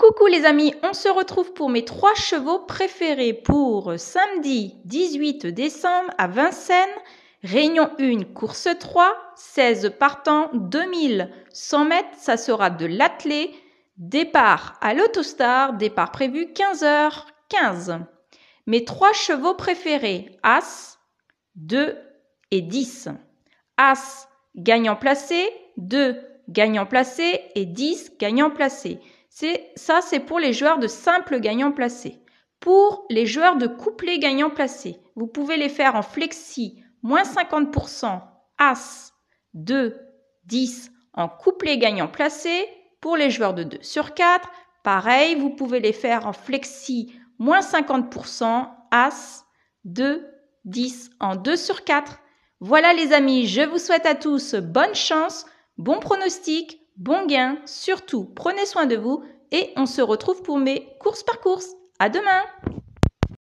Coucou les amis, on se retrouve pour mes trois chevaux préférés pour samedi 18 décembre à Vincennes, réunion 1, course 3, 16 partants, 2100 mètres, ça sera de l'attelé, départ à l'autostar, départ prévu 15h15. Mes trois chevaux préférés, As, 2 et 10. As, gagnant placé, 2 gagnant placé et 10 gagnant placé C'est, ça, c'est pour les joueurs de simple gagnant placé. Pour les joueurs de couplet gagnant placé, vous pouvez les faire en flexi, moins 50%, As, 2, 10 en couplet gagnant placé. Pour les joueurs de 2 sur 4, pareil, vous pouvez les faire en flexi, moins 50%, As, 2, 10 en 2 sur 4. Voilà les amis, je vous souhaite à tous bonne chance. Bon pronostic, bon gain, surtout prenez soin de vous et on se retrouve pour mes courses par course. À demain!